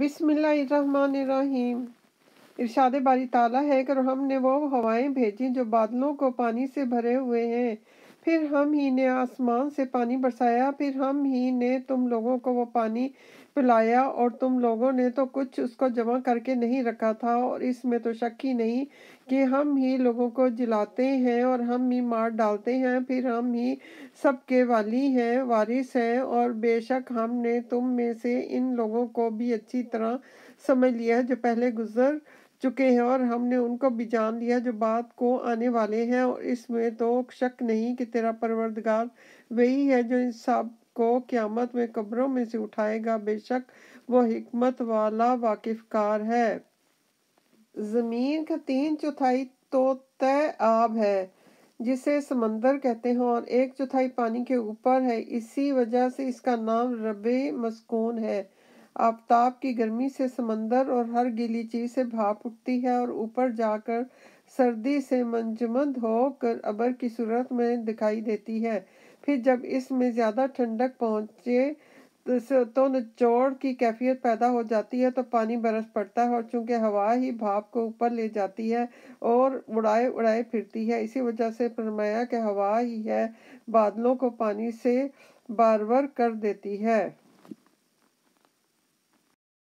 बिसमीम इरशादे बारी ताला है कि हमने वो हवाएं भेजी जो बादलों को पानी से भरे हुए हैं फिर हम ही ने आसमान से पानी बरसाया फिर हम ही ने तुम लोगों को वो पानी पिलाया और तुम लोगों ने तो कुछ उसको जमा करके नहीं रखा था और इसमें तो शक ही नहीं कि हम ही लोगों को जिलाते हैं और हम ही मार डालते हैं फिर हम ही सबके वाली हैं वारिस हैं और बेशक हमने तुम में से इन लोगों को भी अच्छी तरह समझ लिया जो पहले गुजर चुके हैं और हमने उनको भी जान लिया जो बात को आने वाले हैं और इसमें तो शक नहीं कि तेरा परवरदगार वही है जो इन सब को क्यामत में कब्रों में से उठाएगा बेशक वो हिकमत वाला वाकिफकार है ज़मीन का तीन चौथाई तो तय आब है जिसे समंदर कहते हैं और एक चौथाई पानी के ऊपर है इसी वजह से इसका नाम रबे मस्कून है आफ्ताब की गर्मी से समंदर और हर गीली चीज से भाप उठती है और ऊपर जाकर सर्दी से मंजमंद होकर अबर की सूरत में दिखाई देती है फिर जब इसमें ज़्यादा ठंडक पहुँचे तो, तो निचोड़ की कैफियत पैदा हो जाती है तो पानी बरस पड़ता है और चूंकि हवा ही भाप को ऊपर ले जाती है और उड़ाए उड़ाए फिरती है इसी वजह से फरमाया कि हवा ही है बादलों को पानी से बारवर कर देती है